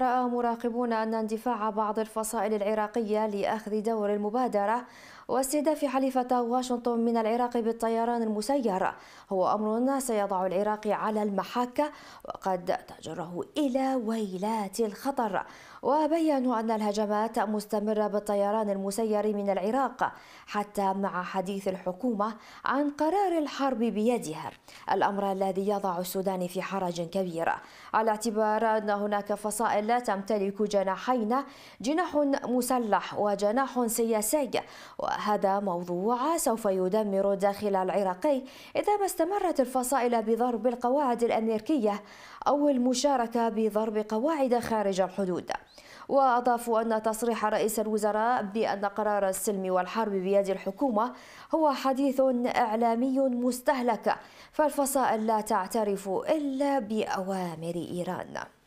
رأى مراقبون أن اندفاع بعض الفصائل العراقية لأخذ دور المبادرة واستهداف حليفة واشنطن من العراق بالطيران المسير هو أمر سيضع العراق على المحك وقد تجره إلى ويلات الخطر وبينوا أن الهجمات مستمرة بالطيران المسير من العراق حتى مع حديث الحكومة عن قرار الحرب بيدها الأمر الذي يضع السودان في حرج كبير على اعتبار أن هناك فصائل لا تمتلك جناحين جناح مسلح وجناح سياسي وهذا موضوع سوف يدمر الداخل العراقي إذا ما استمرت الفصائل بضرب القواعد الأمريكية أو المشاركة بضرب قواعد خارج الحدود وأضافوا أن تصريح رئيس الوزراء بأن قرار السلم والحرب بيد الحكومة هو حديث إعلامي مستهلك فالفصائل لا تعترف إلا بأوامر إيران